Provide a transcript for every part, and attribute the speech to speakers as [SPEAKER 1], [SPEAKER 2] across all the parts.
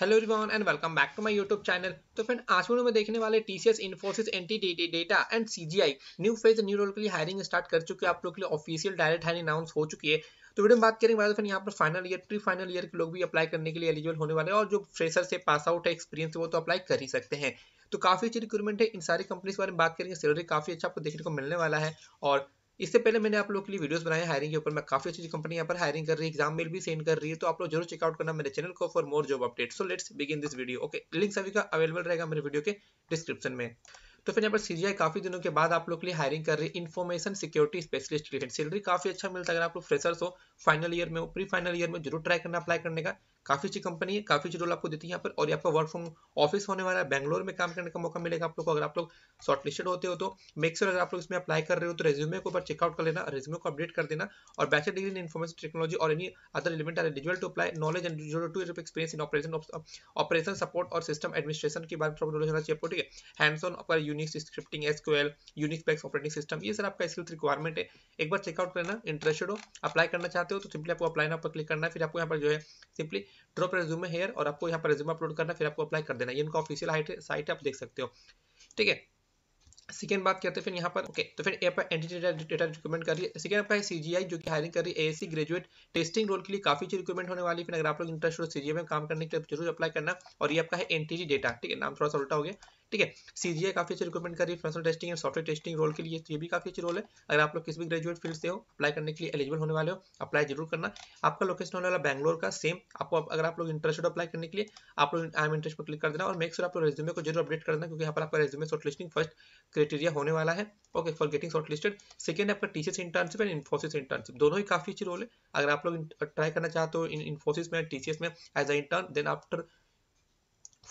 [SPEAKER 1] hello रिवान and welcome back to my YouTube channel तो friend आज वीडियो में देखने वाले TCS Infosys NTT Data and CGI new phase new role के लिए हायरिंग स्टार्ट कर चुके हैं आप लोग के लिए ऑफिशियल डायरेक्ट हायरिंग अनाउंस हो चुकी है तो वीडियो में बात करेंगे फ्रेंड यहाँ पर final year pre final year के लोग भी अप्लाई करने के लिए एलिजिबल होने वाले हैं और जो फ्रेशर से पास आउट है एक्सपीरियंस वो तो अप्लाई कर ही सकते हैं तो काफी अच्छी रिक्रूटमेंट है इन सारी कंपनीज के बारे में बात करेंगे सैलरी काफी अच्छा आपको देखने को मिलने वाला है और इससे पहले मैंने आप लोग के लिए वीडियोस बनाए हायरिंग के ऊपर मैं काफी अच्छी कंपनी यहाँ पर हायरिंग कर रही है एग्जाम मेल भी सेंड कर रही है तो आप लोग जरूर चेकआउट करना मेरे चैनल को for more job update so let's begin this video okay link सभी का अवेलेबल रहेगा मेरे वीडियो के डिस्क्रिप्शन में तो फिर यहाँ पर सीजीआई काफी दिनों के बाद आप लोग के लिए हायरिंग कर रही है इन्फॉर्मेशन सिक्योरिटी स्पेशलिस्ट के सैलरी काफी अच्छा मिलता है अगर आप लोग फ्रेशर्स हो फाइनल ईयर में प्री फाइनल ईयर में जरूर ट्राई करना अप्लाई करने का काफ़ी अच्छी कंपनी है काफ़ी अच्छी रोल आपको देती है यहाँ पर और आपका वर्क फ्रॉम ऑफिस होने वाला है बैंगलोर में काम करने का मौका मिलेगा आप लोग को अगर आप लोग शॉर्टलिस्टेड होते हो तो मेक्सर अगर आप लोग इसमें अप्लाई कर रहे हो तो रेज्यूमे को चेकआउट कर लेना रेज्यूमे को अपडेट कर देना और bachelor degree in information technology और any other element are eligible to apply knowledge and to experience in operation operation support और सिस्टम एडमिनिस्ट्रेशन के बारे में नॉलेज होना चाहिए आपको ठीक है हैंड्स ऑन आपका Unix scripting SQL Unix backs operating system ये सर आपका स्किल्स रिक्वायरमेंट है एक बार चेकआउट करना इंटरेस्टेड हो अप्लाई करना चाहते हो तो सिंपली आपको अप्लाई ना पर क्लिक करना है फिर आपको यहाँ पर जो है सिंपली ड्रॉप रेज्यूमे हेयर और आपको यहाँ पर रेज्यूमे अपलोड करना फिर आपको अप्लाई कर देना ये इनका ऑफिशियल साइट आप देख सकते हो ठीक है सेकेंड बात करते हैं फिर यहाँ पर ओके तो फिर यहाँ पर एंटिटी डेटा रिक्रूमेंट कर रही है सेकेंड आपका है सीजीआई जो कि हायरिंग कर रही है एएससी ग्रेजुएट टेस्टिंग रोल के लिए काफी चीज रिक्रूमेंट होने वाली है फिर अगर आप लोग इंटरेस्ट हो सीजीआई तो में काम करने के लिए जरूर अप्लाई करना और ये आपका है एंटिटी डेटा ठीक है नाम थोड़ा सा उल्टा हो गया ठीक है सीजीए काफी अच्छी रिक्रूटमेंट करी रही functional testing and software testing role के लिए तो ये भी काफी अच्छी रोल है अगर आप लोग किसी भी ग्रेजुएट फील्ड से हो अप्लाई करने के लिए एलिजिबल होने वाले हो अप्लाई जरूर करना आपका लोकेशन होने वाला बैंगलोर का सेम आपको अगर आप लोग इंटरेस्टेड अप्लाई करने के लिए आप लोग आई एम इंटरेस्ट पर क्लिक कर देना और मेक श्योर आप लोग रेज्यूमे को जरूर अपडेट करना क्योंकि यहाँ पर आपका resume short listing first criteria होने वाला है okay for getting short listed second आपका TCS internship and Infosys internship दोनों ही काफी अच्छी रोल है अगर आप लोग ट्राई करना चाहते हो इन्फोसिस में टीसीएस में as a intern then after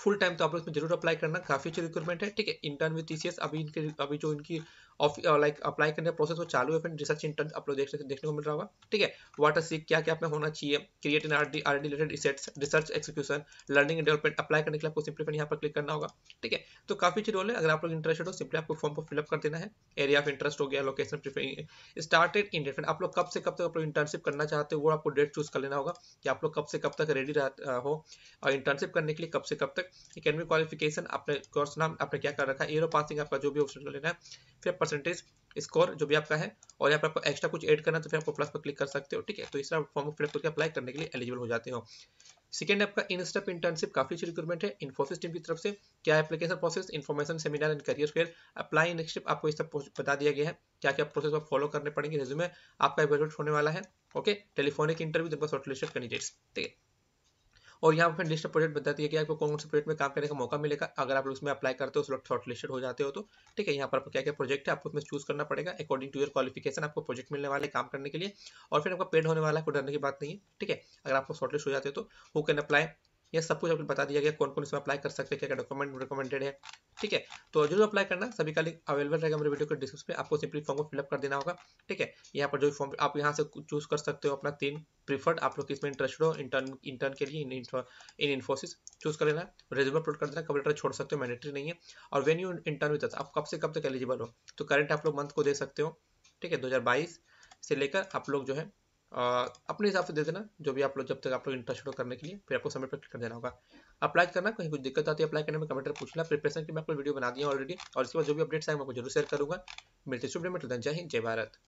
[SPEAKER 1] full time तो आप लोग इसमें जरूर अप्लाई करना काफ़ी अच्छी रिक्वायरमेंट है ठीक है इंटर्न विद टीसीएस अभी इनके अभी जो इनकी ऑफ लाइक अप्लाई करने का प्रोसेस वो चालू है फिर रिसर्च इंटर्न आप लोग देखने देखने को मिल रहा होगा ठीक है वाटर सीख क्या क्या में होना चाहिए create in R D or related research research execution learning development apply करने के लिए आपको सिंपली फिर यहाँ पर क्लिक करना होगा ठीक है तो काफी चीज रोल है अगर आप लोग इंटरेस्टेड हो सिंपली आपको फॉर्म को फिलअप कर देना है एरिया ऑफ इंटरेस्ट हो गया लोकेशन स्टार्टेड इन डेट आप लोग कब से कब तक आप लोग इंटर्नशिप करना चाहते हो वो आपको डेट चूज कर लेना होगा कि आप लोग कब से कब तक रेडी हो और इंटर्नशिप करने के लिए कब से कब तक अकेडमिक क्वालिफिकेशन अपने कोर्स नाम आपने क्या कर रखा है एरो पासिंग आपका जो भी ऑप्शन लेना है फिर परसेंटेज स्कोर जो भी आपका है और यहाँ पर आपको एक्स्ट्रा कुछ ऐड करना तो फिर आपको प्लस पर क्लिक कर सकते हो ठीक है तो इस तरह फॉर्म फिलअप करके अप्लाई करने के लिए एलिजिबल हो जाते हो सेकेंड आपका इन स्टेप इंटर्नशिप काफी अच्छी रिक्रूटमेंट है इन्फोसिस टीम की तरफ से क्या application process information seminar and career fair apply next step आपको इस तरह बता दिया गया है क्या क्या प्रोसेस आप फॉलो करने पड़ेंगे रिज्यूमे आपका एवेलुएट होने वाला है ओके टेलीफोनिक इंटरव्यू जिनका शॉर्टलिस्टेड कैंडिडेट्स ठीक है और यहाँ पर लिस्ट ऑफ प्रोजेक्ट बताती है कि आपको कौन कौन से प्रोजेक्ट में काम करने का मौका मिलेगा अगर आप लोग उसमें अप्लाई करते हो उस वक्त शॉर्ट लिस्टेड हो जाते हो तो ठीक है यहाँ पर आपको क्या क्या प्रोजेक्ट है आपको उसमें चूज करना पड़ेगा अकॉर्डिंग टू योर क्वालिफिकेशन आपको प्रोजेक्ट मिलने वाले काम करने के लिए और फिर आपका पेड होने वाला है कोई डरने की बात नहीं है ठीक है अगर आपको शॉर्ट लिस्ट हो जाते हो तो हु कैन अप्लाई ये सब कुछ आपको बता दिया गया कौन कौन इसमें अप्लाई कर सकते हैं क्या क्या डॉक्यूमेंट रिकमेंडेड है ठीक है तो जरूर अप्लाई करना सभी का लिंक अवेलेबल रहेगा मेरे वीडियो के डिस्क्रिप्शन पे आपको सिंपली फॉर्म को फिलअप कर देना होगा ठीक है यहाँ पर जो फॉर्म आप यहाँ से चूज कर सकते हो अपना तीन प्रीफर्ड आप लोग किसमें इंटरेस्टेड हो इंटर्न इंटर्न के लिए इन इन्फोसिस चूज कर लेना रेज्यूमे अपलोड कर देना कब लेटर छोड़ सकते हो मैंडेटरी नहीं है और वेन यू इंटर्न विद आप कब से कब तक एलिजिबल हो तो करंट आप लोग मंथ को दे सकते हो ठीक है दो से लेकर आप लोग जो है आ, अपने हिसाब से दे देना जो भी आप लोग जब तक आप लोग इंटरेस्टेड हो करने के लिए फिर आपको समय पर क्लिक कर देना होगा अप्लाई करना कहीं कुछ दिक्कत आती है अप्लाई करने में कमेंट पूछ पूछना प्रिपरेशन की मैं आपको वीडियो बना दिया ऑलरेडी और इसके बाद जो भी अपडेट्स आए मैं आपको जरूर शेयर करूंगा मिलते शुभ जय हिंद जय भारत